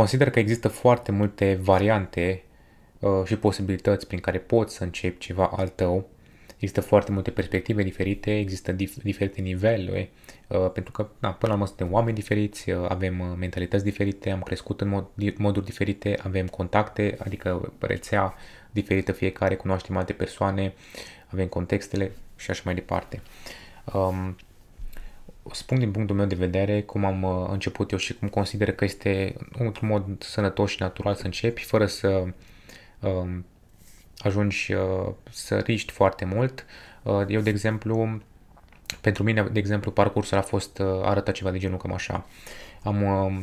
Consider că există foarte multe variante uh, și posibilități prin care poți să începi ceva al tău. Există foarte multe perspective diferite, există dif- diferite niveluri, uh, pentru că da, până la urmă suntem oameni diferiți, uh, avem mentalități diferite, am crescut în mod, moduri diferite, avem contacte, adică rețea diferită fiecare, cunoaștem alte persoane, avem contextele și așa mai departe. Um, spun din punctul meu de vedere cum am uh, început eu și cum consider că este într-un mod sănătos și natural să începi fără să um, ajungi uh, să riști foarte mult. Uh, eu, de exemplu, pentru mine, de exemplu, parcursul a fost uh, arătat ceva de genul cam așa. Am uh,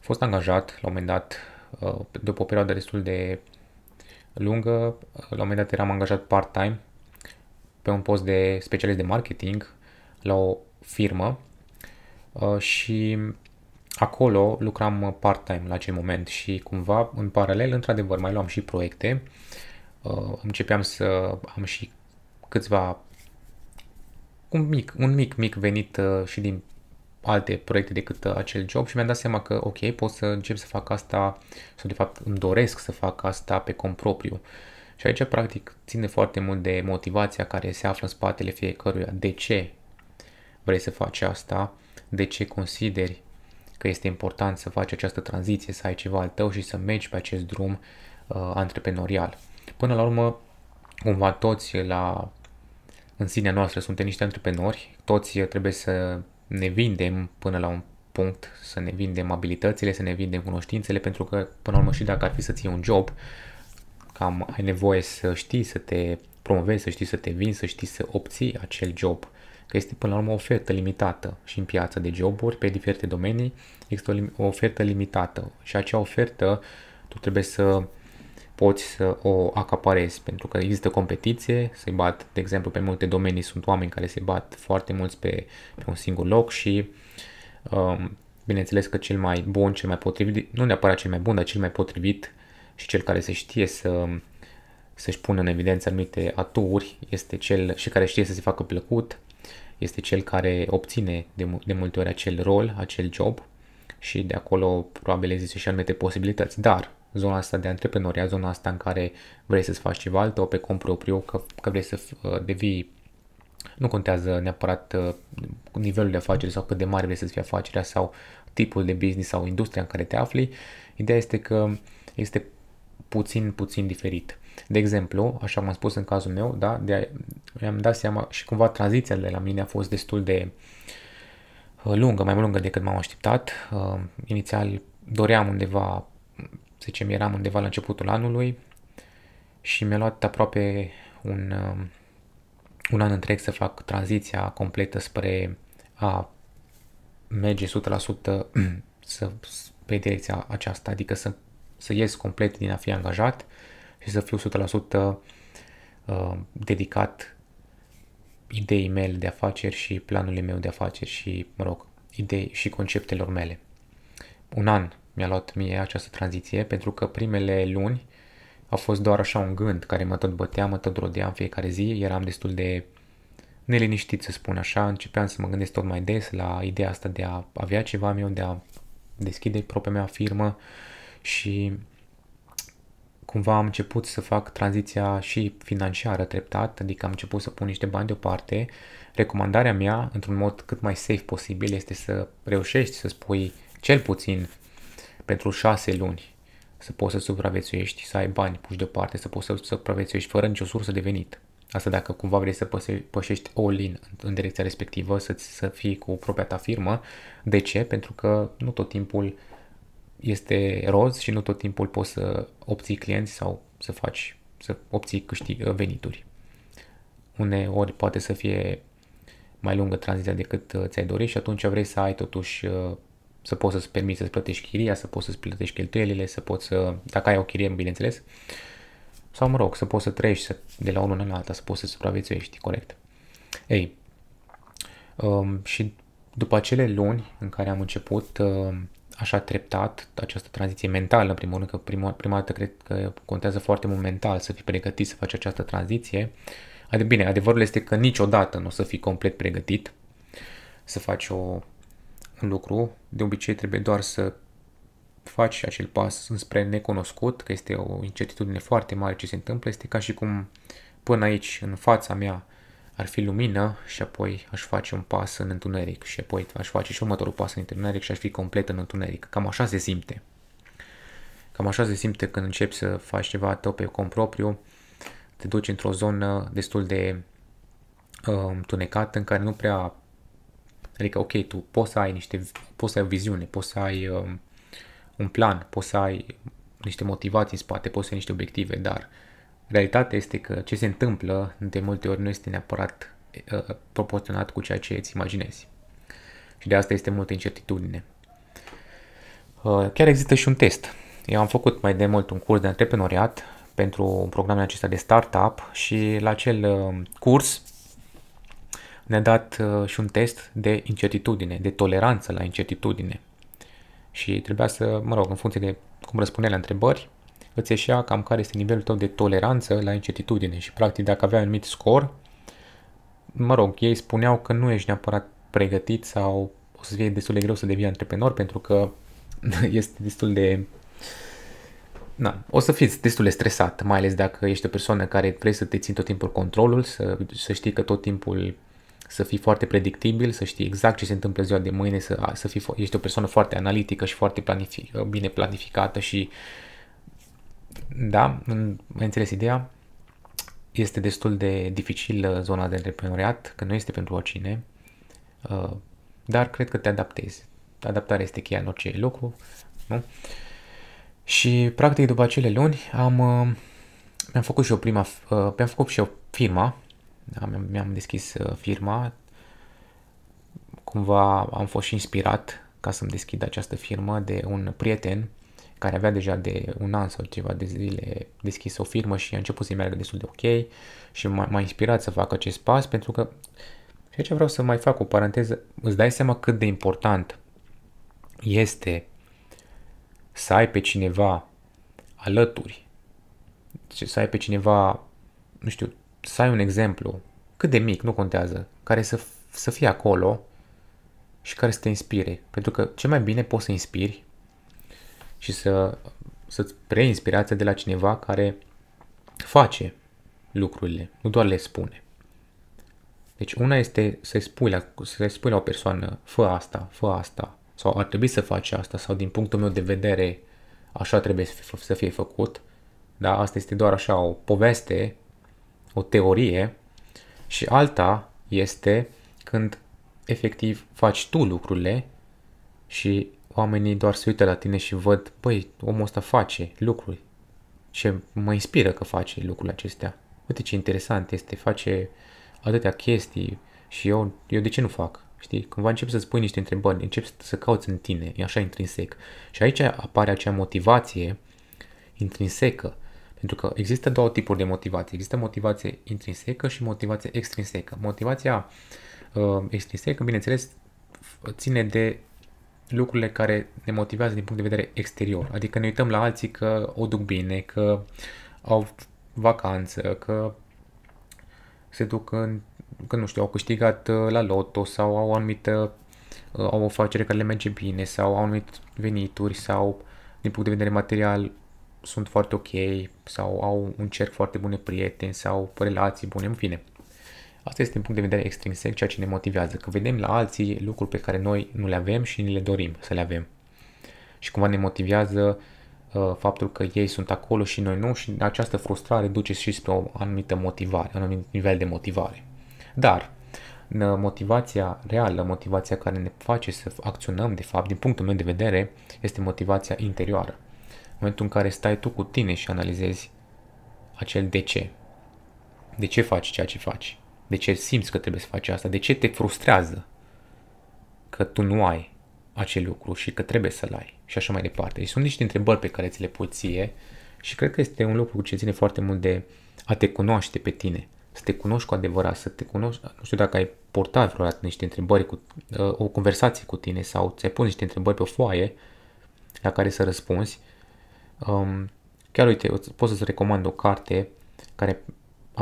fost angajat la un moment dat, uh, după o perioadă destul de lungă, uh, la un moment dat eram angajat part-time pe un post de specialist de marketing la o firmă Uh, și acolo lucram uh, part-time la acel moment și cumva în paralel, într-adevăr, mai luam și proiecte. Uh, începeam să am și câțiva un mic, un mic, mic venit și din alte proiecte decât acel job și mi-am dat seama că ok, pot să încep să fac asta sau de fapt îmi doresc să fac asta pe cont propriu. Și aici practic ține foarte mult de motivația care se află în spatele fiecăruia, de ce vrei să faci asta, de ce consideri că este important să faci această tranziție, să ai ceva al tău și să mergi pe acest drum uh, antreprenorial. Până la urmă, cumva toți la, în sinea noastră suntem niște antreprenori, toți trebuie să ne vindem până la un punct, să ne vindem abilitățile, să ne vindem cunoștințele, pentru că până la urmă și dacă ar fi să ții un job, cam ai nevoie să știi să te promovezi, să știi să te vinzi, să știi să obții acel job că este până la urmă o ofertă limitată și în piață de joburi, pe diferite domenii, există o, ofertă limitată și acea ofertă tu trebuie să poți să o acaparezi, pentru că există competiție, se bat, de exemplu, pe multe domenii sunt oameni care se bat foarte mulți pe, pe un singur loc și um, bineînțeles că cel mai bun, cel mai potrivit, nu neapărat cel mai bun, dar cel mai potrivit și cel care se știe să să-și pună în evidență anumite aturi, este cel și care știe să se facă plăcut, este cel care obține de, de multe ori acel rol, acel job și de acolo probabil există și anumite posibilități, dar zona asta de antreprenoria, zona asta în care vrei să-ți faci ceva altă, o pe cont propriu, că, că vrei să uh, devii nu contează neapărat uh, nivelul de afaceri sau cât de mare vrei să fie afacerea sau tipul de business sau industria în care te afli. Ideea este că este puțin, puțin diferit. De exemplu, așa cum am spus în cazul meu, da, de a, am dat seama și cumva tranziția de la mine a fost destul de uh, lungă, mai lungă decât m-am așteptat. Uh, inițial doream undeva, să zicem, eram undeva la începutul anului și mi-a luat aproape un, uh, un an întreg să fac tranziția completă spre a merge 100% să, pe direcția aceasta, adică să, să ies complet din a fi angajat uh, și să fiu 100% uh, dedicat ideii mele de afaceri și planului meu de afaceri și, mă rog, idei și conceptelor mele. Un an mi-a luat mie această tranziție pentru că primele luni a fost doar așa un gând care mă tot bătea, mă tot rodea în fiecare zi, eram destul de neliniștit să spun așa, începeam să mă gândesc tot mai des la ideea asta de a avea ceva meu, de a deschide propria mea firmă și cumva am început să fac tranziția și financiară treptat, adică am început să pun niște bani deoparte. Recomandarea mea, într-un mod cât mai safe posibil, este să reușești să spui cel puțin pentru șase luni să poți să supraviețuiești, să ai bani puși deoparte, să poți să supraviețuiești fără nicio sursă de venit. Asta dacă cumva vrei să pășești all-in în direcția respectivă, să, să fii cu propria ta firmă. De ce? Pentru că nu tot timpul uh, este roz și nu tot timpul poți să obții clienți sau să faci, să obții câștig, uh, venituri. Uneori poate să fie mai lungă tranziția decât uh, ți-ai dorit și atunci vrei să ai totuși uh, să poți să-ți permiți să-ți plătești chiria, să poți să-ți plătești cheltuielile, să poți să, dacă ai o chirie, bineînțeles, sau mă rog, să poți să treci să, de la unul în alta, să poți să supraviețuiești, corect. Ei, um, și după acele luni în care am început um, așa treptat această tranziție mentală, în primul rând, că prima, prima dată cred că contează foarte mult mental să fii pregătit să faci această tranziție. Ad- adică, bine, adevărul este că niciodată nu o să fii complet pregătit să faci o, un lucru. De obicei trebuie doar să faci acel pas înspre necunoscut, că este o incertitudine foarte mare ce se întâmplă. Este ca și cum până aici, în fața mea, ar fi lumină și apoi aș face un pas în întuneric și apoi aș face și următorul pas în întuneric și aș fi complet în întuneric. Cam așa se simte. Cam așa se simte când începi să faci ceva tău pe cont propriu, te duci într-o zonă destul de uh, în care nu prea... Adică, ok, tu poți să ai niște... poți să ai o viziune, poți să ai uh, un plan, poți să ai niște motivații în spate, poți să ai niște obiective, dar uh, Realitatea este că ce se întâmplă de multe ori nu este neapărat uh, proporționat cu ceea ce îți imaginezi. Și de asta este multă incertitudine. Uh, chiar există și un test. Eu am făcut mai de mult un curs de antreprenoriat pentru programul acesta de startup și la acel uh, curs ne-a dat uh, și un test de incertitudine, de toleranță la incertitudine. Și trebuia să, mă rog, în funcție de cum răspunde la întrebări, îți ieșea cam care este nivelul tău de toleranță la incertitudine și practic dacă aveai un anumit scor, mă rog, ei spuneau că nu ești neapărat pregătit sau o să fie destul de greu să devii antreprenor pentru că este destul de na, o să fiți destul de stresat, mai ales dacă ești o persoană care vrei să te ții tot timpul controlul, să, să știi că tot timpul să fii foarte predictibil, să știi exact ce se întâmplă ziua de mâine, să, să fii, ești o persoană foarte analitică și foarte planific, bine planificată și uh, da, mai înțeles ideea, este destul de dificil uh, zona de antreprenoriat, că nu este pentru oricine, uh, dar cred că te adaptezi. Adaptarea este cheia în orice lucru, nu? Și practic după acele luni am, uh, mi-am făcut și o prima, mi-am făcut și o firma, da, mi-am deschis firma, cumva am fost și inspirat ca să-mi deschid această firmă de un prieten care avea deja de un an sau ceva de zile deschis o firmă și a început să-i meargă destul de ok și m-a, inspirat să fac acest pas pentru că și aici vreau să mai fac o paranteză, îți dai seama cât de important este să ai pe cineva alături, să ai pe cineva, nu știu, să ai un exemplu, cât de mic, nu contează, care să, să fie acolo și care să te inspire. Pentru că ce mai bine poți să inspiri și să, să-ți preiei inspirația de la cineva care face lucrurile, nu doar le spune. Deci una este să-i spui la, să spui la o persoană, fă asta, fă asta, sau ar trebui să faci asta, sau din punctul meu de vedere așa trebuie să fie, să fie făcut, dar asta este doar așa o poveste, o teorie, și alta este când efectiv faci tu lucrurile și oamenii doar se uită la tine și văd, băi, omul ăsta face lucruri și mă inspiră că face lucrurile acestea. Uite ce interesant este, face atâtea chestii și eu, eu de ce nu fac? Știi, cumva încep să-ți pui niște întrebări, încep să cauți în tine, e așa intrinsec. Și aici apare acea motivație intrinsecă, pentru că există două tipuri de motivație. Există motivație intrinsecă și motivație extrinsecă. Motivația uh, extrinsecă, bineînțeles, ține de lucrurile care ne motivează din punct de vedere exterior. Adică ne uităm la alții că o duc bine, că au vacanță, că se duc în, că nu știu, au câștigat uh, la loto sau au o anumită, uh, au o afacere care le merge bine sau au anumit venituri sau din punct de vedere material sunt foarte ok sau au un cerc foarte bun de prieteni sau relații bune, în fine. Asta este din punct de vedere extrinsec ceea ce ne motivează, că vedem la alții lucruri pe care noi nu le avem și ne le dorim să le avem. Și cumva ne motivează uh, faptul că ei sunt acolo și noi nu și această frustrare duce și spre o anumită motivare, un anumit nivel de motivare. Dar motivația reală, motivația care ne face să acționăm, de fapt, din punctul meu de vedere, este motivația interioară. În momentul în care stai tu cu tine și analizezi acel de ce. De ce faci ceea ce faci? De ce simți că trebuie să faci asta? De ce te frustrează că tu nu ai acel lucru și că trebuie să-l ai? Și așa mai departe. Și deci sunt niște întrebări pe care ți le poți ție și cred că este un lucru ce ține foarte mult de a te cunoaște pe tine. Să te cunoști cu adevărat, să te cunoști, nu știu dacă ai portat vreodată niște întrebări, cu, uh, o conversație cu tine sau ți-ai pus niște întrebări pe o foaie la care să răspunzi. Um, chiar uite, poți să-ți recomand o carte care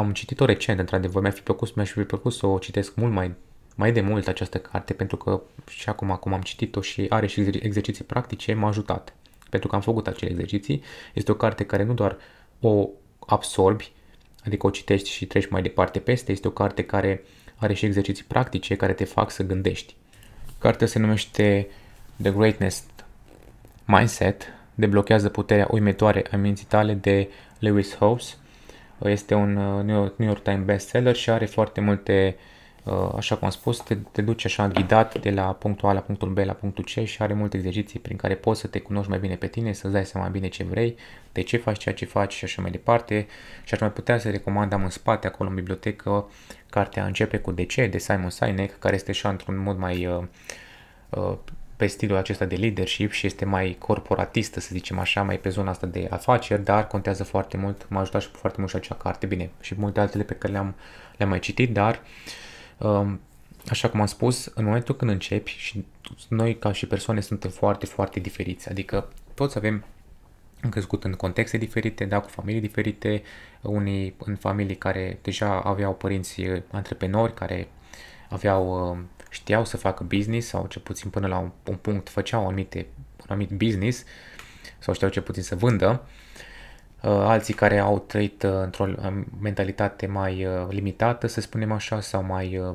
am citit-o recent, într-adevăr, mi a fi plăcut, mi-aș fi plăcut să o citesc mult mai, mai de mult această carte, pentru că și acum, acum am citit-o și are și exerciții practice, m-a ajutat. Pentru că am făcut acele exerciții. Este o carte care nu doar o absorbi, adică o citești și treci mai departe peste, este o carte care are și exerciții practice care te fac să gândești. Cartea se numește The Greatness Mindset, deblochează puterea uimitoare a minții tale de Lewis Howes, este un uh, New York, New York Times bestseller și are foarte multe, uh, așa cum am spus, te, te duce așa ghidat de la punctul A la punctul B la punctul C și are multe exerciții prin care poți să te cunoști mai bine pe tine, să-ți dai seama mai bine ce vrei, de ce faci ceea ce faci și așa mai departe. Și aș mai putea să recomand, am în spate acolo în bibliotecă, cartea Începe cu De ce de Simon Sinek, care este așa într-un mod mai uh, uh pe stilul acesta de leadership și este mai corporatistă, să zicem așa, mai pe zona asta de afaceri, dar contează foarte mult, m-a ajutat și foarte mult și acea carte, bine, și multe altele pe care le-am, le-am mai citit, dar um, așa cum am spus, în momentul când începi și noi ca și persoane suntem foarte, foarte diferiți, adică toți avem am crescut în contexte diferite, da, cu familii diferite, unii în familii care deja aveau părinți eh, antreprenori, care aveau um, știau să facă business sau ce puțin până la un, un punct făceau anumite, un anumit business sau știau ce puțin să vândă. Uh, alții care au trăit uh, într-o mentalitate mai uh, limitată, să spunem așa, sau mai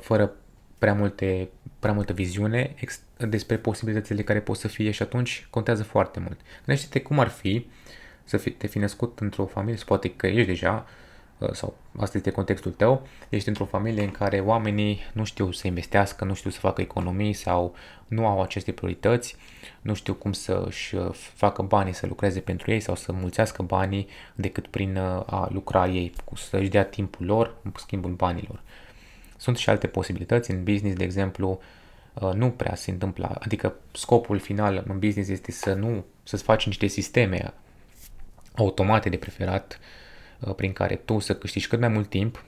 fără prea, multe, prea multă viziune despre posibilitățile care pot să fie și atunci contează foarte mult. Gândește-te cum ar fi să fi, te fi născut într-o familie, poate că ești deja, uh, Uh, sau asta este contextul tău, ești într-o familie în care oamenii nu știu să investească, nu știu să facă economii sau nu au aceste priorități, nu știu cum să-și uh, facă banii să lucreze pentru ei sau să mulțească banii decât prin uh, a lucra ei, să-și dea timpul lor în schimbul banilor. Sunt și alte posibilități în business, de exemplu, nu prea se întâmplă, adică scopul final în business este să nu, să-ți faci niște sisteme automate de preferat uh, Uh, prin care tu să câștigi cât mai mult timp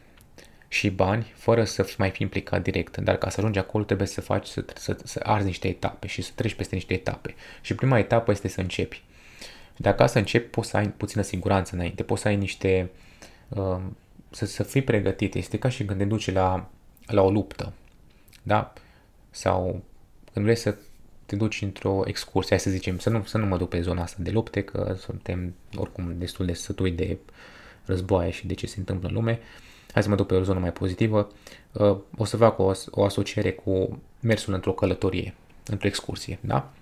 și bani fără să mai fi implicat direct. Dar ca să ajungi acolo trebuie să faci, să, să, să arzi niște etape și să treci peste niște etape. Și prima etapă este să începi. Dacă să începi, poți să ai puțină siguranță înainte, poți să ai niște... Uh, să, să fii pregătit. Este ca și când te duci la, la o luptă, da? Sau când vrei să te duci într-o excursie, hai să zicem, să nu, să nu mă duc pe zona asta de lupte, că suntem oricum destul de sătui de uh, războaie și de ce se întâmplă în lume. Hai să mă duc pe o zonă mai pozitivă. Uh, o să fac o, o asociere cu mersul într-o călătorie, într-o excursie, da?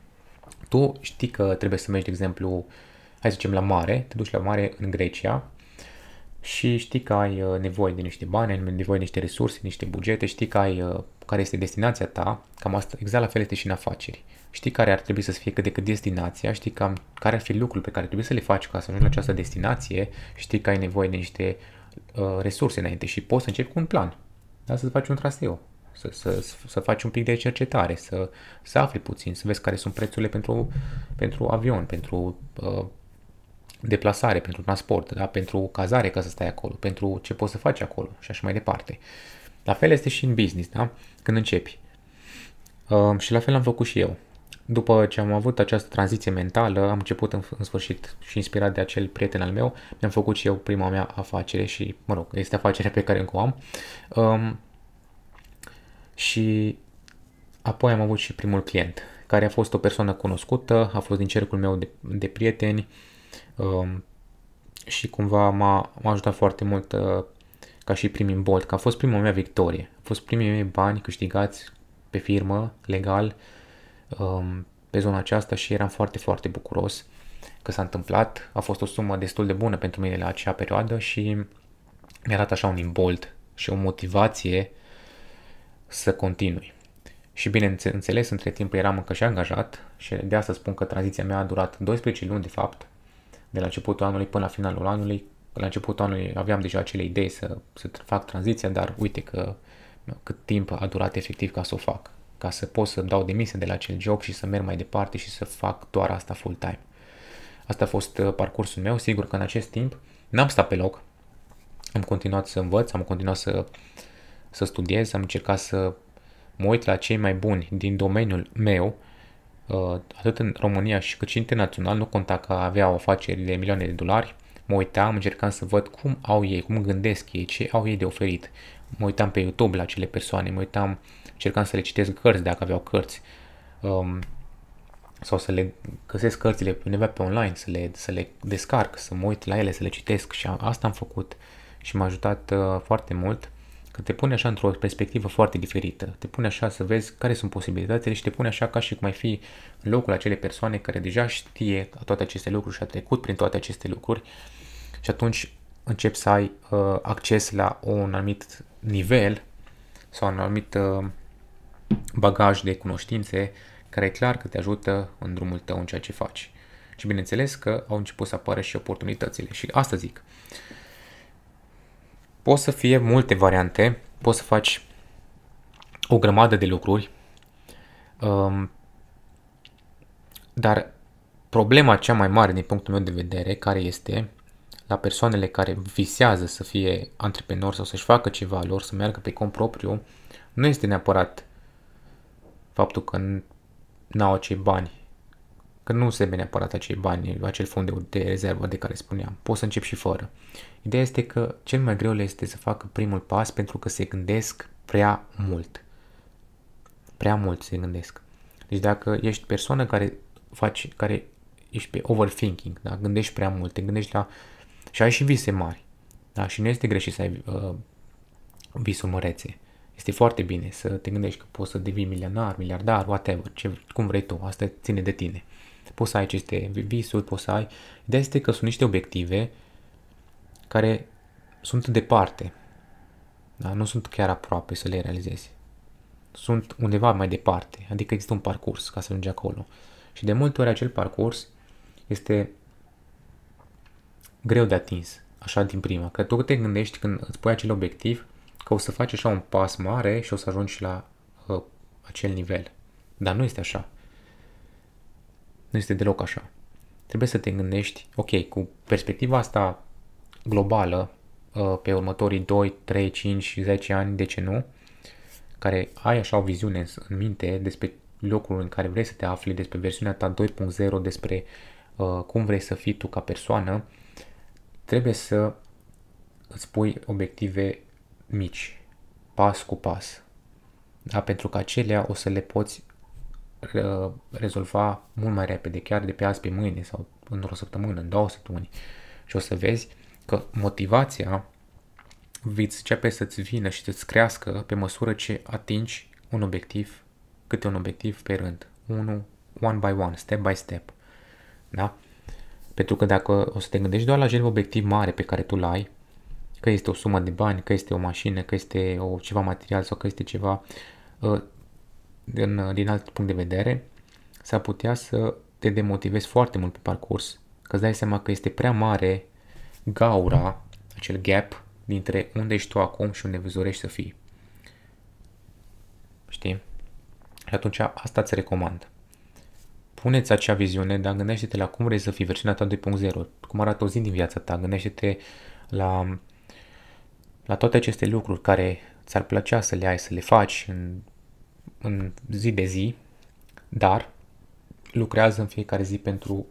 Tu știi că trebuie să mergi, de exemplu, hai să zicem la mare, te duci la mare în Grecia și știi că ai uh, nevoie de niște bani, ai nevoie de niște resurse, niște bugete, știi că ai, uh, care este destinația ta, cam asta, exact la fel este și în afaceri știi care ar trebui să fie cât de cât destinația, știi cam care ar fi lucrul pe care trebuie să le faci ca să ajungi la această destinație, știi că ai nevoie de niște uh, resurse înainte și poți să începi cu un plan. Da? Să-ți faci un traseu, să, să, să faci un pic de cercetare, să, să afli puțin, să vezi care sunt prețurile pentru, pentru avion, pentru uh, deplasare, pentru transport, da? pentru cazare ca să stai acolo, pentru ce poți să faci acolo și așa mai departe. La fel este și în business, da? când începi. Uh, și la fel am făcut și eu. După ce am avut această tranziție mentală, am început în, în sfârșit și inspirat de acel prieten al meu, mi-am făcut și eu prima mea afacere și, mă rog, este afacerea pe care încă o am. Um, și apoi am avut și primul client, care a fost o persoană cunoscută, a fost din cercul meu de, de prieteni um, și cumva m-a, m-a ajutat foarte mult uh, ca și primim bolt, că a fost prima mea victorie, a fost primii mei bani câștigați pe firmă, legal, uh, Um, pe zona aceasta și eram foarte, foarte bucuros că s-a întâmplat. A fost o sumă destul de bună pentru mine la acea perioadă și mi-a dat așa un imbolt și o motivație să continui. Și bineînțeles, între timp eram încă și angajat și de asta spun că tranziția mea a durat 12 luni de fapt, de la începutul anului până la finalul anului. La începutul anului aveam deja acele idei să, să fac tranziția, dar uite că cât timp a durat efectiv ca să o fac ca să pot să dau demisia de la acel job și să merg mai departe și să fac doar asta full time. Asta a fost uh, parcursul meu, sigur că în acest timp n-am stat pe loc, am continuat să învăț, am continuat să, să studiez, am încercat să mă uit la cei mai buni din domeniul meu, uh, atât în România și cât și internațional, nu conta că aveau afaceri de milioane de dolari, mă uitam, încercam să văd cum au ei, cum gândesc ei, ce au ei de oferit. Mă uitam pe YouTube la acele persoane, mă uitam uh, încercam să le citesc cărți dacă aveau cărți um, sau să le găsesc cărțile undeva pe online, să le, să le descarc, să mă uit la ele, să le citesc și am, asta am făcut și m-a ajutat uh, foarte mult că te pune așa într-o perspectivă foarte diferită, te pune așa să vezi care sunt posibilitățile și te pune așa ca și cum ai fi în locul acelei persoane care deja știe toate aceste lucruri și a trecut prin toate aceste lucruri și atunci începi să ai uh, acces la un anumit nivel sau un anumit uh, bagaj de cunoștințe care e clar că te ajută în drumul tău în ceea ce faci. Și bineînțeles că au început să apară și oportunitățile și asta zic. poți să fie multe variante, poți să faci o grămadă de lucruri, um, dar problema cea mai mare din punctul meu de vedere, care este la persoanele care visează să fie antreprenori sau să-și facă ceva lor, să meargă pe cont propriu, nu este neapărat faptul că n-au acei bani, că nu se bine neapărat acei bani, acel fond de, de rezervă de care spuneam. Poți să încep și fără. Ideea este că cel mai greu le este să facă primul pas pentru că se gândesc prea mult. Prea mult se gândesc. Deci dacă ești persoană care faci, care ești pe overthinking, da? gândești prea mult, te gândești la... și ai și vise mari. Da? Și nu este greșit să ai uh, visuri mărețe. Este foarte bine să te gândești că poți să devii milionar, miliardar, whatever, ce, cum vrei tu, asta ține de tine. Poți să ai aceste visuri, poți să ai... Ideea este că sunt niște obiective care sunt departe, da? nu sunt chiar aproape să le realizezi. Sunt undeva mai departe, adică există un parcurs ca să ajungi acolo. Și de multe ori acel parcurs este greu de atins, așa din prima. Că tu te gândești când îți pui acel obiectiv, că o să faci așa un pas mare și o să ajungi la uh, acel nivel. Dar nu este așa. Nu este deloc așa. Trebuie să te gândești, ok, cu perspectiva asta globală, uh, pe următorii 2, 3, 5, 10 ani, de ce nu, care ai așa o viziune în minte despre locul în care vrei să te afli, despre versiunea ta 2.0, despre uh, cum vrei să fii tu ca persoană, trebuie să îți pui obiective mici, pas cu pas. Da? Pentru că acelea o să le poți uh, rezolva mult mai repede, chiar de pe azi pe mâine sau într-o săptămână, în două săptămâni. Și o să vezi că motivația veți începe să-ți vină și să-ți crească pe măsură ce atingi un obiectiv, câte un obiectiv pe rând. Unul, one by one, step by step. Da? Pentru că dacă o să te gândești doar la acel obiectiv mare pe care tu l-ai, că este o sumă de bani, că este o mașină, că este o, ceva material sau că este ceva ă, din, din alt punct de vedere, s-ar putea să te demotivezi foarte mult pe parcurs, că îți dai seama că este prea mare gaura, acel gap dintre unde ești tu acum și unde îți să fii. Știi? Și atunci asta îți recomand. Puneți acea viziune, dar gândește-te la cum vrei să fii versiunea ta 2.0, cum arată o zi din viața ta, gândește-te la la toate aceste lucruri care ți-ar plăcea să le ai, să le faci în, în zi de zi, dar lucrează în fiecare zi pentru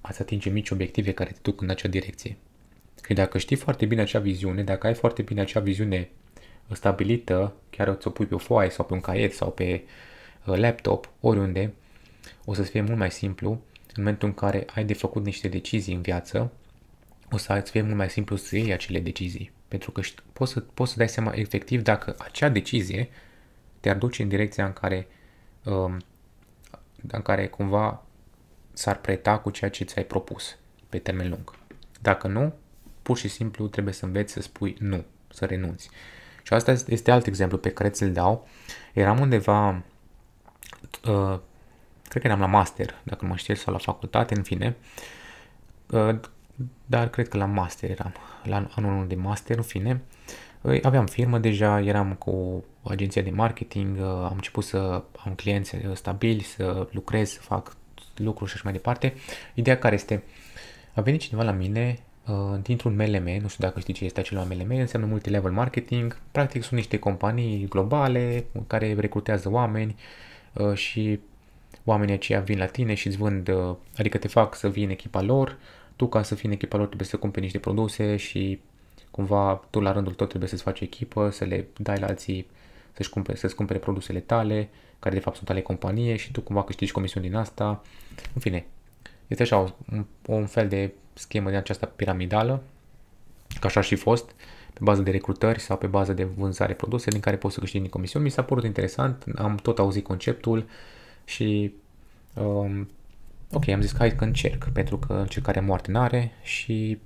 a-ți atinge mici obiective care te duc în acea direcție. Și dacă știi foarte bine acea viziune, dacă ai foarte bine acea viziune stabilită, chiar o ți-o pui pe o foaie sau pe un caiet sau pe uh, laptop, oriunde, o să-ți fie mult mai simplu în momentul în care ai de făcut niște decizii în viață, o să-ți fie mult mai simplu să iei acele decizii. Pentru că poți să, poți să dai seama efectiv dacă acea decizie te-ar duce în direcția în care, um, în care cumva s-ar preta cu ceea ce ți-ai propus pe termen lung. Dacă nu, pur și simplu trebuie să înveți să spui nu, să renunți. Și asta este alt exemplu pe care ți-l dau. Eram undeva, uh, cred că eram la master, dacă mă știu, sau la facultate, în fine, uh, dar cred că la master eram, la anul de master, în fine. Aveam firmă deja, eram cu agenția de marketing, uh, am început să am clienți uh, stabili, să lucrez, să fac lucruri și așa mai departe. Ideea care este, a venit cineva la mine uh, dintr-un MLM, nu știu dacă știi ce este acela MLM, înseamnă multilevel marketing, practic sunt niște companii globale care recrutează oameni și oamenii aceia vin la tine și îți vând, adică te fac să vii în echipa lor, tu ca să fii în echipa lor trebuie să cumperi niște produse și cumva tu la rândul tău trebuie să-ți faci echipă, să le dai la alții să-și cumpere, să-ți cumpere produsele tale, care de fapt sunt ale companiei și tu cumva câștigi comisiuni din asta. În fine, este așa un, un fel de schemă din această piramidală, ca așa și fost, pe bază de recrutări sau pe bază de vânzare produse din care poți să câștigi din comisiuni. Mi s-a părut interesant, am tot auzit conceptul și um, ok, am zis că hai că încerc, pentru că încercarea moarte n-are și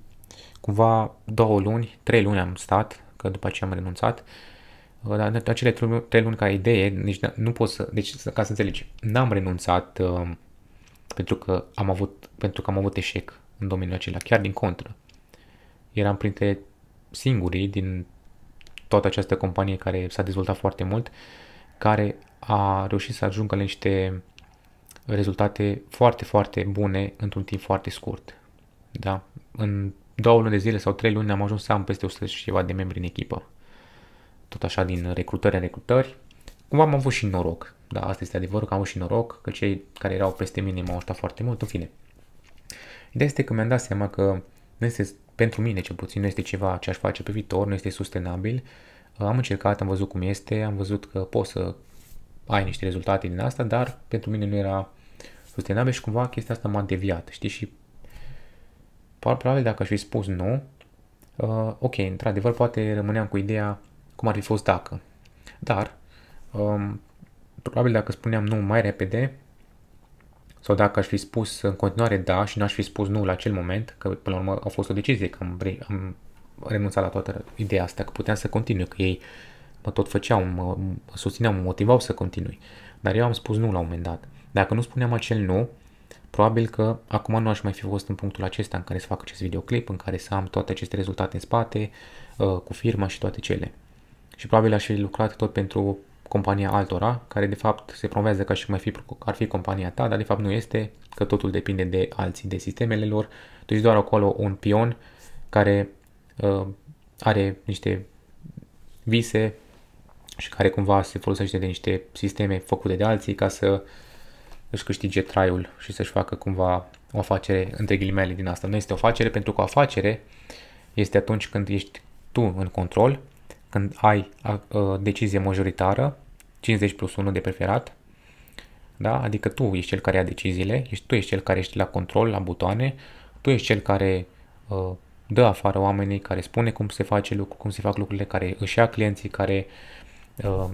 cumva două luni, trei luni am stat, că după aceea am renunțat, dar în acele trei luni ca idee, nici nu pot să, deci ca să înțelegi, n-am renunțat uh, pentru că am avut, pentru că am avut eșec în domeniul acela, chiar din contră. Eram printre singurii din toată această companie care s-a dezvoltat foarte mult, care a reușit să ajungă la niște rezultate foarte, foarte bune într-un timp foarte scurt. Da? În două luni de zile sau trei luni am ajuns să am peste 100 și ceva de membri în echipă. Tot așa din recrutări în recrutări. Cumva am avut și noroc. Da, asta este adevărul că am avut și noroc, că cei care erau peste mine m-au ajutat foarte mult, în fine. Ideea este că mi-am dat seama că nu este, pentru mine cel puțin, nu este ceva ce aș face pe viitor, nu este sustenabil. Am încercat, am văzut cum este, am văzut că pot să ai niște rezultate din asta, dar pentru mine nu era sustenabil și cumva chestia asta m-a deviat, știi, și probabil dacă aș fi spus nu, uh, ok, într-adevăr poate rămâneam cu ideea cum ar fi fost dacă, dar um, probabil dacă spuneam nu mai repede sau dacă aș fi spus în continuare da și n-aș fi spus nu la acel moment, că până la urmă a fost o decizie că am, am renunțat la toată ideea asta, că puteam să continui, că ei mă tot făceau, mă, mă susțineau, mă motivau să continui. Dar eu am spus nu la un moment dat. Dacă nu spuneam acel nu, probabil că acum nu aș mai fi fost în punctul acesta în care să fac acest videoclip, în care să am toate aceste rezultate în spate, uh, cu firma și toate cele. Și probabil aș fi lucrat tot pentru compania altora, care de fapt se promovează ca și cum ar fi, ar fi compania ta, dar de fapt nu este, că totul depinde de alții, de sistemele lor. Tu ești deci doar acolo un pion care uh, are niște vise și care cumva se folosește de niște sisteme făcute de alții ca să își câștige traiul și să-și facă cumva o afacere între ghilimele din asta. Nu este o afacere pentru că o afacere este atunci când ești tu în control, când ai a, a, decizie majoritară, 50 plus 1 de preferat, da? adică tu ești cel care ia deciziile, ești, tu ești cel care ești la control, la butoane, tu ești cel care a, dă afară oamenii, care spune cum se face lucru, cum se fac lucrurile, care își ia clienții, care uh, uh,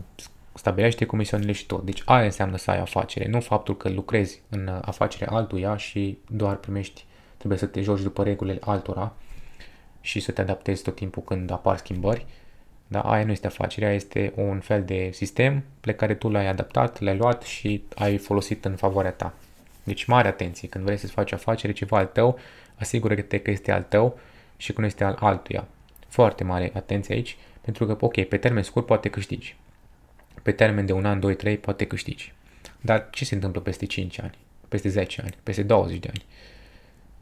stabilește comisiunile și tot. Deci aia înseamnă să ai afacere, nu faptul că lucrezi în afacerea altuia și doar primești, trebuie să te joci după regulile altora și să te adaptezi tot timpul când apar schimbări. Da, aia nu este afacerea, este un fel de sistem pe care tu l-ai adaptat, l-ai luat și ai folosit în favoarea ta. Deci mare atenție, când vrei să-ți faci afacere, ceva al tău, asigură-te că este al tău și că nu este al altuia. Foarte mare atenție aici pentru că, ok, pe termen scurt poate câștigi. Pe termen de un an, 2, 3 poate câștigi. Dar ce se întâmplă peste 5 ani, peste 10 ani, peste 20 de ani?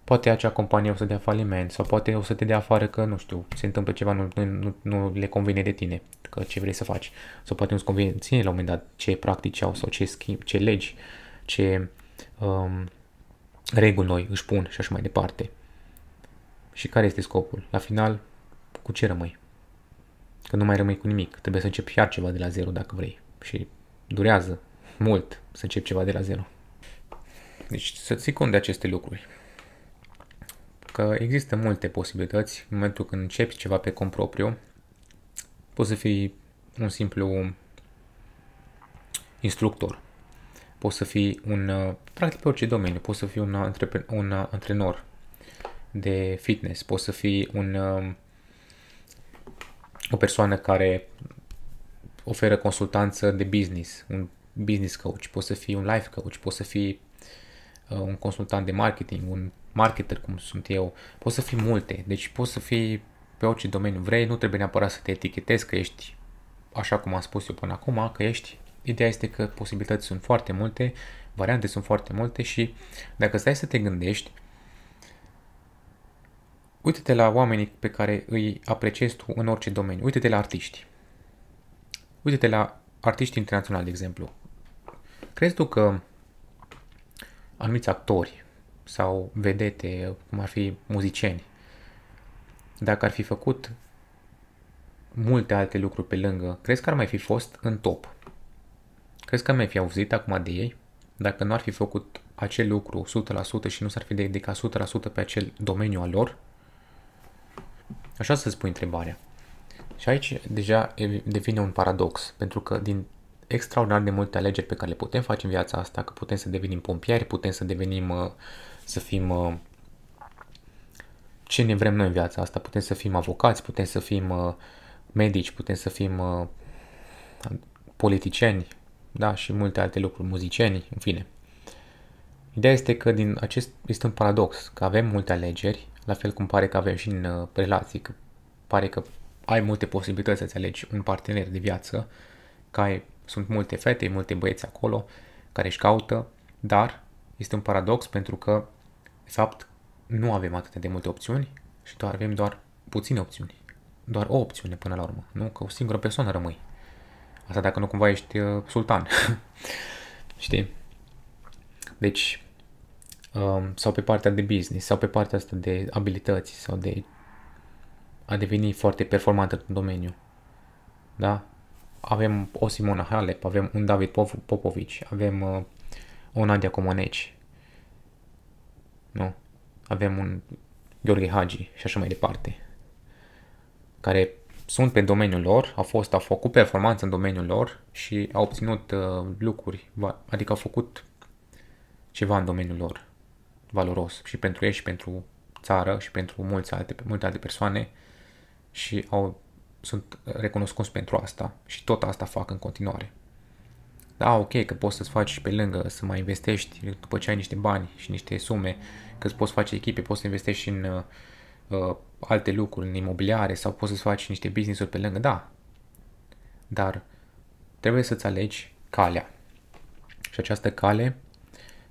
Poate acea companie o să dea faliment sau poate o să te dea afară că, nu știu, se întâmplă ceva, nu, nu, nu le convine de tine, că ce vrei să faci. Sau poate nu-ți convine ție la un moment dat ce practici au sau ce, schimb, ce legi, ce um, reguli noi își pun și așa mai departe. Și care este scopul? La final, cu ce rămâi? că nu mai rămâi cu nimic. Trebuie să începi iar ceva de la zero dacă vrei. Și durează mult să începi ceva de la zero. Deci să ții cont de aceste lucruri. Că există multe posibilități. În momentul când începi ceva pe cont propriu, poți să fii un simplu instructor. Poți să fii un, uh, practic pe orice domeniu, poți să fii un, antrepren- un uh, antrenor de fitness, poți să fii un uh, o persoană care oferă consultanță de business, un business coach, poți să fii un life coach, poți să fii uh, un consultant de marketing, un marketer cum sunt eu, poți să fii multe, deci poți să fii pe orice domeniu vrei, nu trebuie neapărat să te etichetezi că ești, așa cum am spus eu până acum, că ești. Ideea este că posibilități sunt foarte multe, variante sunt foarte multe și dacă stai să te gândești, Uite-te la oamenii pe care îi apreciezi tu în orice domeniu. Uite-te la artiști. Uite-te la artiști internaționali, de exemplu. Crezi tu că anumiți actori sau vedete, cum ar fi muzicieni, dacă ar fi făcut multe alte lucruri pe lângă, crezi că ar mai fi fost în top? Crezi că mai fi auzit acum de ei? Dacă nu ar fi făcut acel lucru 100% și nu s-ar fi dedicat 100% pe acel domeniu al lor, Așa să-ți pui întrebarea. Și aici deja devine un paradox, pentru că din extraordinar de multe alegeri pe care le putem face în viața asta, că putem să devenim pompieri, putem să devenim, uh, să fim uh, ce ne vrem noi în viața asta, putem să fim avocați, putem să fim uh, medici, putem să fim politicieni, da, și multe alte lucruri, muzicieni, în fine. Ideea este că din acest este un paradox, că avem multe alegeri la fel cum pare că avem și în uh, relații, că pare că ai multe posibilități să-ți alegi un partener de viață, că ai, sunt multe fete, multe băieți acolo care își caută, dar este un paradox pentru că, de fapt, nu avem atât de multe opțiuni și doar avem doar puține opțiuni. Doar o opțiune până la urmă, nu? Că o singură persoană rămâi. Asta dacă nu cumva ești uh, sultan. Știi? Deci, Um, sau pe partea de business sau pe partea asta de abilități sau de a deveni foarte performant în domeniu. Da? Avem o Simona Halep, avem un David Pop- Popovici, avem uh, o Nadia Comăneci, nu? Avem un Gheorghe Hagi și așa mai departe, care sunt pe domeniul lor, au fost, au făcut performanță în domeniul lor și au obținut uh, lucruri, adică au făcut ceva în domeniul lor valoros și pentru ei și pentru țară și pentru mulți alte, multe alte persoane și au, sunt recunoscuți pentru asta și tot asta fac în continuare. Da, ok, că poți să-ți faci pe lângă, să mai investești după ce ai niște bani și niște sume, că îți poți face echipe, poți să investești și în uh, alte lucruri, în imobiliare sau poți să-ți faci niște business-uri pe lângă, da. Dar trebuie să-ți alegi calea. Și această cale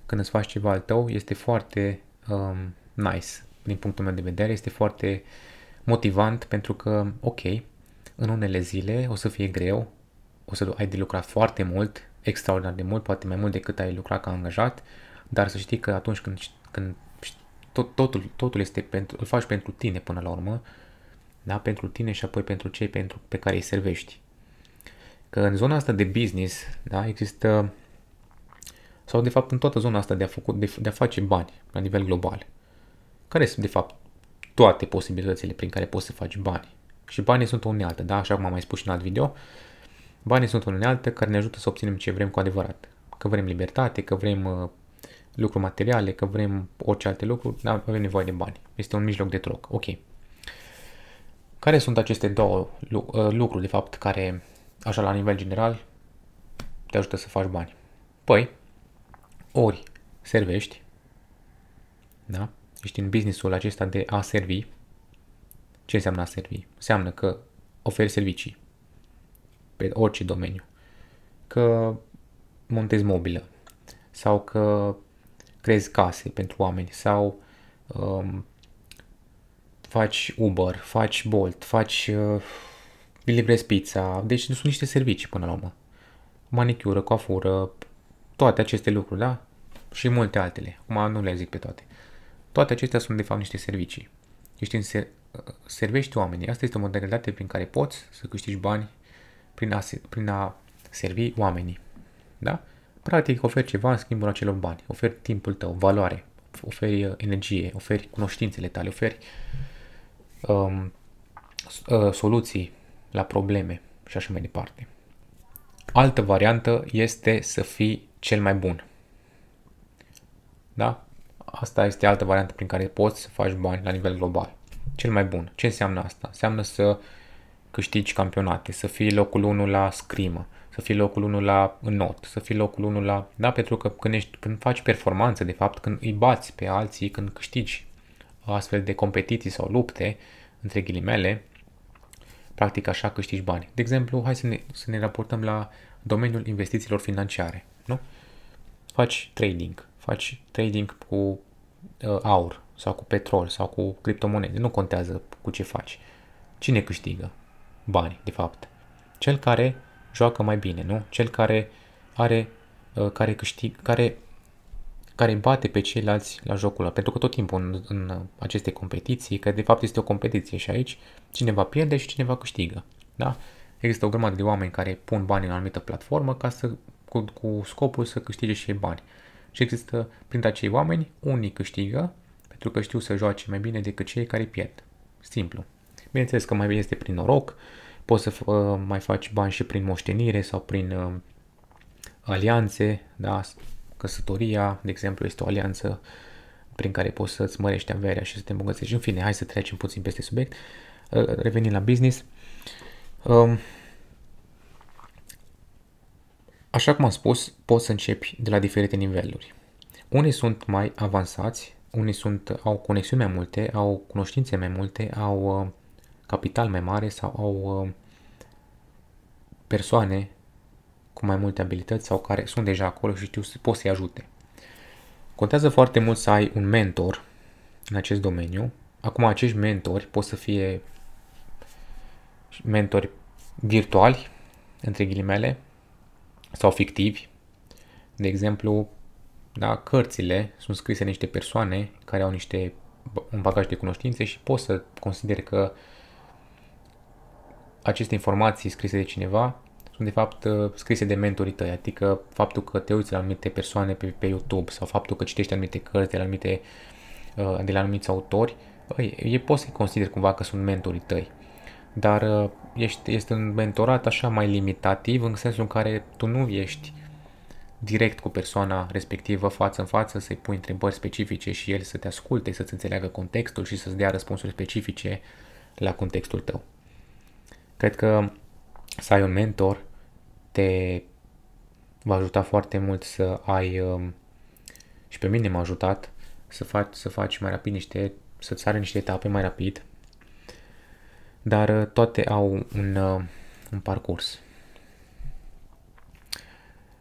când îți faci ceva al tău, este foarte um, nice, din punctul meu de vedere, este foarte motivant pentru că, ok, în unele zile o să fie greu, o să ai de lucrat foarte mult, extraordinar de mult, poate mai mult decât ai lucrat ca angajat, dar să știi că atunci când, când tot, totul, totul este pentru, îl faci pentru tine până la urmă, da? pentru tine și apoi pentru cei pentru, pe care îi servești. Că în zona asta de business da? există sau de fapt în toată zona asta de a, făcut, de, de a face bani la nivel global. Care sunt de fapt toate posibilitățile prin care poți să faci bani? Și banii sunt o unealtă, da? Așa cum am mai spus și în alt video, banii sunt o unealtă care ne ajută să obținem ce vrem cu adevărat. Că vrem libertate, că vrem uh, lucruri materiale, că vrem orice alte lucruri, dar avem nevoie de bani. Este un mijloc de troc. Ok. Care sunt aceste două uh, lucruri, de fapt, care, așa la nivel general, te ajută să faci bani? Păi, ori servești, da? ești în businessul acesta de a servi, ce înseamnă a servi? Înseamnă că oferi servicii pe orice domeniu, că montezi mobilă sau că crezi case pentru oameni sau um, faci Uber, faci Bolt, faci uh, livrezi pizza, deci sunt niște servicii până la urmă. Manicură, coafură, toate aceste lucruri, da? și multe altele. Acum nu le zic pe toate. Toate acestea sunt de fapt niște servicii. Ești în ser- servești oamenii. Asta este o modalitate prin care poți să câștigi bani prin a, prin a servi oamenii. Da? Practic oferi ceva în schimbul acelor bani. Oferi timpul tău, valoare, oferi uh, energie, oferi cunoștințele tale, oferi um, uh, soluții la probleme și așa mai departe. Altă variantă este să fii cel mai bun. Da? Asta este altă variantă prin care poți să faci bani la nivel global. Cel mai bun. Ce înseamnă asta? Înseamnă să câștigi campionate, să fii locul 1 la scrimă, să fii locul 1 la not, să fii locul 1 la... Da, pentru că când, ești, când faci performanță, de fapt, când îi bați pe alții, când câștigi astfel de competiții sau lupte, între ghilimele, practic așa câștigi bani. De exemplu, hai să ne, să ne raportăm la domeniul investițiilor financiare. Nu? Faci trading faci trading cu uh, aur sau cu petrol sau cu criptomonede, nu contează cu ce faci. Cine câștigă? Bani, de fapt. Cel care joacă mai bine, nu? Cel care are uh, care câștig, care care bate pe ceilalți la jocul ăla. Pentru că tot timpul în, în aceste competiții, că de fapt este o competiție și aici, cineva pierde și cineva câștigă. Da? Există o grămadă de oameni care pun bani în o anumită platformă ca să, cu, cu scopul să câștige și ei bani și există printre acei oameni, unii câștigă pentru că știu să joace mai bine decât cei care pierd. Simplu. Bineînțeles că mai bine este prin noroc, poți să ă, mai faci bani și prin moștenire sau prin ă, alianțe, da? căsătoria, de exemplu, este o alianță prin care poți să-ți mărești averea și să te îmbogățești. În fine, hai să trecem puțin peste subiect. Ă, revenim la business. Um, Așa cum am spus, poți să începi de la diferite niveluri. Unii sunt mai avansați, unii sunt, au conexiuni mai multe, au cunoștințe mai multe, au uh, capital mai mare sau au uh, persoane cu mai multe abilități sau care sunt deja acolo și știu să pot să-i ajute. Contează foarte mult să ai un mentor în acest domeniu. Acum, acești mentori pot să fie mentori virtuali, între ghilimele, sau fictivi. De exemplu, da, cărțile sunt scrise de niște persoane care au niște un bagaj de cunoștințe și poți să consideri că aceste informații scrise de cineva sunt de fapt uh, scrise de mentorii tăi, adică faptul că te uiți la anumite persoane pe, pe YouTube sau faptul că citești anumite cărți de la, anumite, uh, de la anumiți autori, ei, păi, ei pot să-i consideri cumva că sunt mentorii tăi dar uh, ești, este un mentorat așa mai limitativ în sensul în care tu nu ești direct cu persoana respectivă față în față, să-i pui întrebări specifice și el să te asculte, să-ți înțeleagă contextul și să-ți dea răspunsuri specifice la contextul tău. Cred că să ai un mentor te va ajuta foarte mult să ai um, și pe mine m-a ajutat să faci, să faci mai rapid niște, să-ți sari niște etape mai rapid dar uh, toate au un, uh, un parcurs.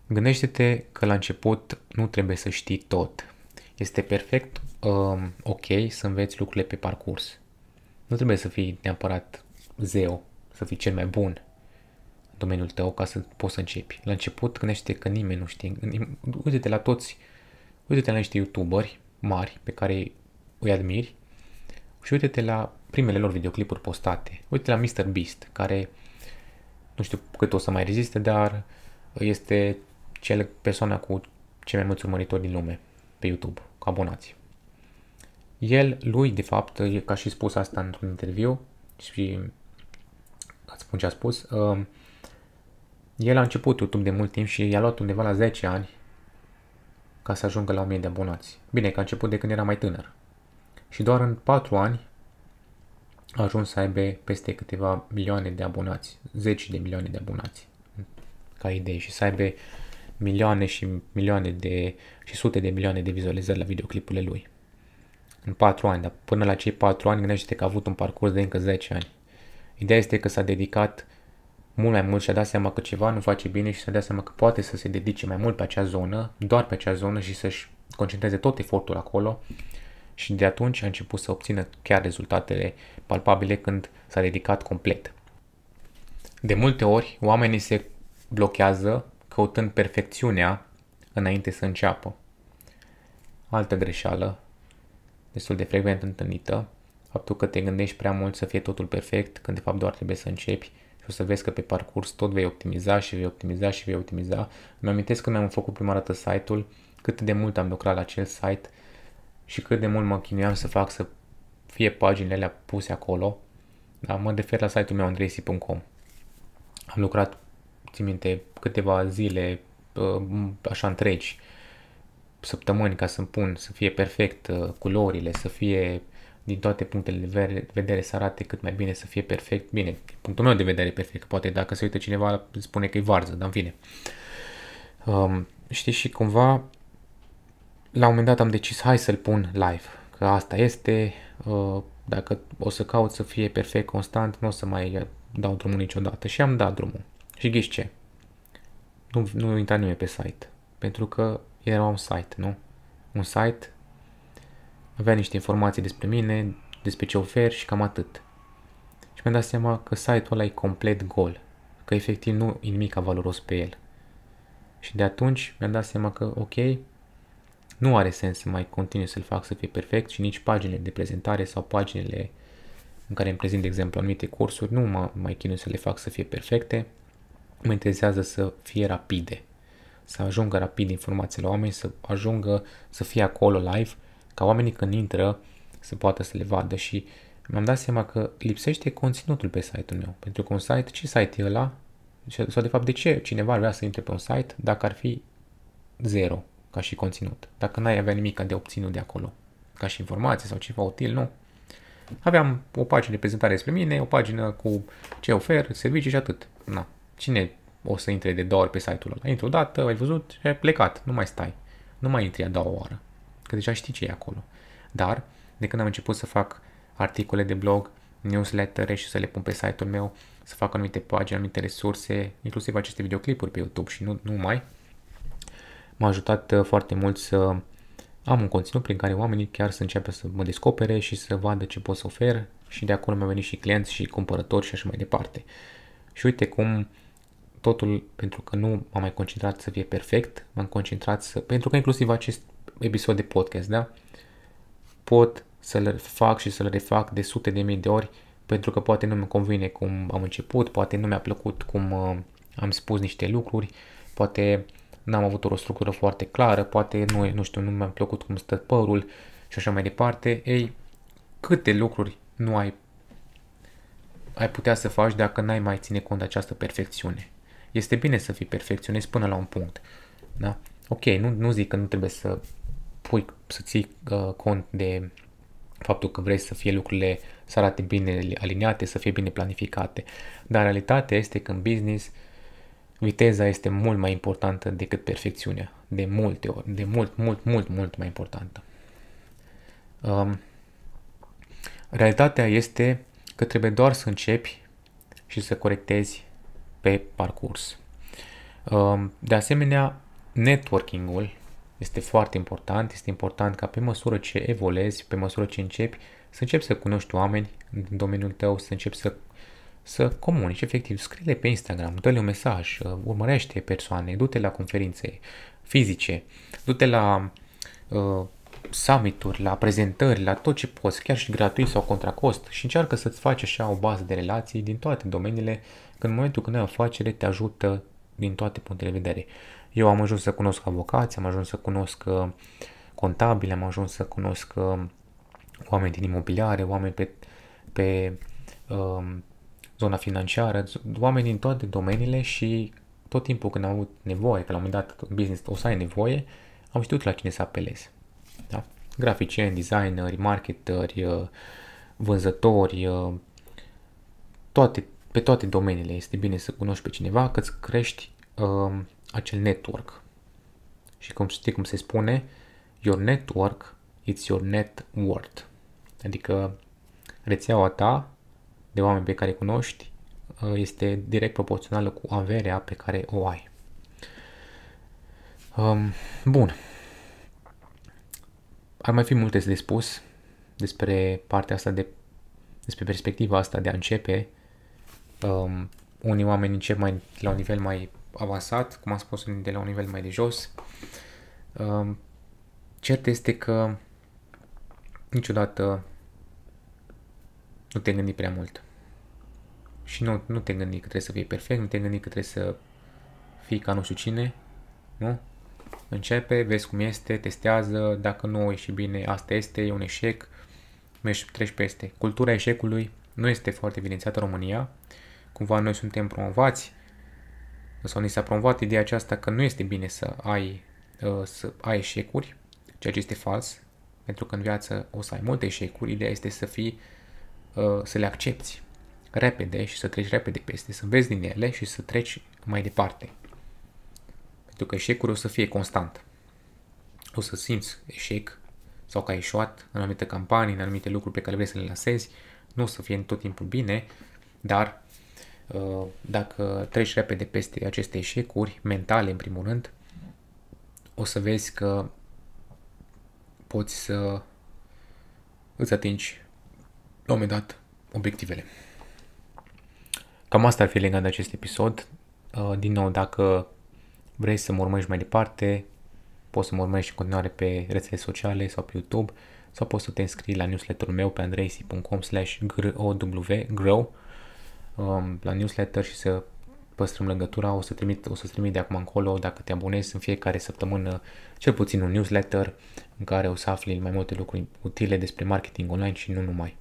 Gândește-te că la început nu trebuie să știi tot. Este perfect um, ok să înveți lucrurile pe parcurs. Nu trebuie să fii neapărat zeu, să fii cel mai bun în domeniul tău ca să poți să începi. La început gândește că nimeni nu știe. Uite-te la toți, uite-te la niște youtuberi mari pe care îi admiri și uite-te la primele lor videoclipuri postate. Uite la Mr. Beast, care nu știu cât o să mai reziste, dar este cel persoana cu cei mai mulți urmăritori din lume pe YouTube, cu abonați. El, lui, de fapt, ca și spus asta într-un interviu și ați spun ce a spus, uh, el a început YouTube de mult timp și i-a luat undeva la 10 ani ca să ajungă la 1000 de abonați. Bine, că a început de când era mai tânăr. Și doar în 4 ani a ajuns să aibă peste câteva milioane de abonați, zeci de milioane de abonați, ca idee, și să aibă milioane și milioane de, și sute de milioane de vizualizări la videoclipurile lui. În 4 ani, dar până la cei 4 ani gândește că a avut un parcurs de încă 10 ani. Ideea este că s-a dedicat mult mai mult și a dat seama că ceva nu face bine și s-a dat seama că poate să se dedice mai mult pe acea zonă, doar pe acea zonă și să-și concentreze tot efortul acolo și de atunci a început să obțină chiar rezultatele palpabile când s-a dedicat complet. De multe ori, oamenii se blochează căutând perfecțiunea înainte să înceapă. Altă greșeală, destul de frecvent întâlnită, faptul că te gândești prea mult să fie totul perfect, când de fapt doar trebuie să începi și o să vezi că pe parcurs tot vei optimiza și vei optimiza și vei optimiza. Îmi amintesc când mi-am făcut prima dată site-ul, cât de mult am lucrat la acel site, și cât de mult mă chinuiam să fac să fie paginile alea puse acolo, dar mă defer la site-ul meu andreisi.com. Am lucrat, țin minte, câteva zile, așa întregi, săptămâni ca să-mi pun, să fie perfect uh, culorile, să fie din toate punctele de vedere să arate cât mai bine, să fie perfect. Bine, punctul meu de vedere perfect, poate dacă se uită cineva spune că e varză, dar în fine. Um, știi, și cumva la un moment dat am decis hai să-l pun live, că asta este, uh, dacă o să caut să fie perfect constant, nu o să mai dau drumul niciodată. Și am dat drumul. Și ghiși ce? Nu, nu intra nimeni pe site, pentru că era un site, nu? Un site avea niște informații despre mine, despre ce ofer și cam atât. Și mi-am dat seama că site-ul ăla e complet gol, că efectiv nu e nimic valoros pe el. Și de atunci mi-am dat seama că, ok, nu are sens să mai continui să-l fac să fie perfect și nici paginile de prezentare sau paginile în care îmi prezint, de exemplu, anumite cursuri, nu mă mai chinui să le fac să fie perfecte. Mă interesează să fie rapide, să ajungă rapid informațiile la oameni, să ajungă să fie acolo live, ca oamenii când intră să poată să le vadă și mi-am dat seama că lipsește conținutul pe site-ul meu. Pentru că un site, ce site e ăla? Sau de fapt de ce cineva vrea să intre pe un site dacă ar fi zero ca și conținut, dacă n-ai avea nimic de obținut de acolo, ca și informații sau ceva util, nu. Aveam o pagină de prezentare despre mine, o pagină cu ce ofer, servicii și atât. Na, cine o să intre de două ori pe site-ul ăla? Intră o dată, ai văzut și ai plecat, nu mai stai. Nu mai intri a doua oară, că deja știi ce e acolo. Dar, de când am început să fac articole de blog, newsletter și să le pun pe site-ul meu, să fac anumite pagini, anumite resurse, inclusiv aceste videoclipuri pe YouTube și nu numai, m-a ajutat uh, foarte mult să am un conținut prin care oamenii chiar să înceapă să mă descopere și să vadă ce pot să ofer și de acolo mi-au venit și clienți și cumpărători și așa mai departe. Și uite cum totul, pentru că nu m-am mai concentrat să fie perfect, m-am concentrat să, pentru că inclusiv acest episod de podcast, da, pot să le fac și să le refac de sute de mii de ori pentru că poate nu mi convine cum am început, poate nu mi-a plăcut cum uh, am spus niște lucruri, poate n-am avut o structură foarte clară, poate nu, nu știu, nu mi-a plăcut cum stă părul și așa mai departe. Ei, câte lucruri nu ai, ai putea să faci dacă n-ai mai ține cont de această perfecțiune. Este bine să fii perfecționist până la un punct. Da? Ok, nu, nu zic că nu trebuie să pui, să ții uh, cont de faptul că vrei să fie lucrurile să arate bine aliniate, să fie bine planificate. Dar realitatea este că în business uh, viteza este mult mai importantă decât perfecțiunea. De multe ori. De mult, mult, mult, mult mai importantă. Um, realitatea este că trebuie doar să începi și să corectezi pe parcurs. Um, de asemenea, networking-ul este foarte important. Este important ca pe măsură ce evoluezi, pe măsură ce începi, să începi să cunoști oameni din domeniul tău, să începi să să comunici efectiv, scrie pe Instagram, dă-le un mesaj, uh, urmărește persoane, du-te la conferințe fizice, du-te la uh, summit-uri, la prezentări, la tot ce poți, chiar și gratuit sau contra cost și încearcă să-ți faci așa o bază de relații din toate domeniile, că în momentul când ai o afacere te ajută din toate punctele de vedere. Eu am ajuns să cunosc avocați, am ajuns să cunosc uh, contabile, am ajuns să cunosc uh, oameni din imobiliare, oameni pe, pe um, zona financiară, oameni din toate domeniile și tot timpul când am avut nevoie, că la un moment dat în business o să ai nevoie, am știut la cine să apelez. Da? Graficieni, designeri, marketeri, uh, vânzători, uh, toate, pe toate domeniile este bine să cunoști pe cineva, că îți crești um, acel network. Și cum știi cum se spune, your network, it's your net worth. Adică rețeaua ta de oameni pe care cunoști uh, este direct proporțională cu averea pe care o ai. Um, bun. Ar mai fi multe de spus despre partea asta de despre perspectiva asta de a începe. Um, unii oameni încep mai la un nivel mai avansat, cum am spus, unii de la un nivel mai de jos. Um, cert este că niciodată nu te gândi prea mult. Și nu, nu te gândi că trebuie să fii perfect, nu te gândi că trebuie să fii ca nu știu cine, nu? Începe, vezi cum este, testează, dacă nu e și bine, asta este, e un eșec, mergi, treci peste. Cultura eșecului nu este foarte evidențiată în România, cumva noi suntem promovați sau ni s-a promovat ideea aceasta că nu este bine să ai, uh, să ai eșecuri, ceea ce este fals, pentru că în viață o să ai multe eșecuri, ideea este să fii, uh, să le accepti repede și să treci repede peste, să vezi din ele și să treci mai departe. Pentru că eșecul o să fie constant. O să simți eșec sau că ai eșuat în anumite campanii, în anumite lucruri pe care vrei să le lansezi. Nu o să fie în tot timpul bine, dar uh, dacă treci repede peste aceste eșecuri, mentale în primul rând, o să vezi că poți să îți atingi la un moment dat obiectivele. Cam asta ar fi legat de acest episod. Uh, din nou, dacă vrei să mă urmărești mai departe, poți să mă urmărești în continuare pe rețele sociale sau pe YouTube sau poți să te înscrii la newsletterul meu pe andreisi.com slash grow um, la newsletter și să păstrăm legătura. O să trimit, o să trimit de acum încolo, dacă te abonezi în fiecare săptămână, cel puțin un newsletter în care o să afli mai multe lucruri utile despre marketing online și nu numai.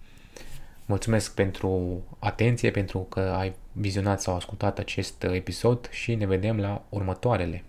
Mulțumesc pentru atenție, pentru că ai vizionat sau ascultat acest episod și ne vedem la următoarele.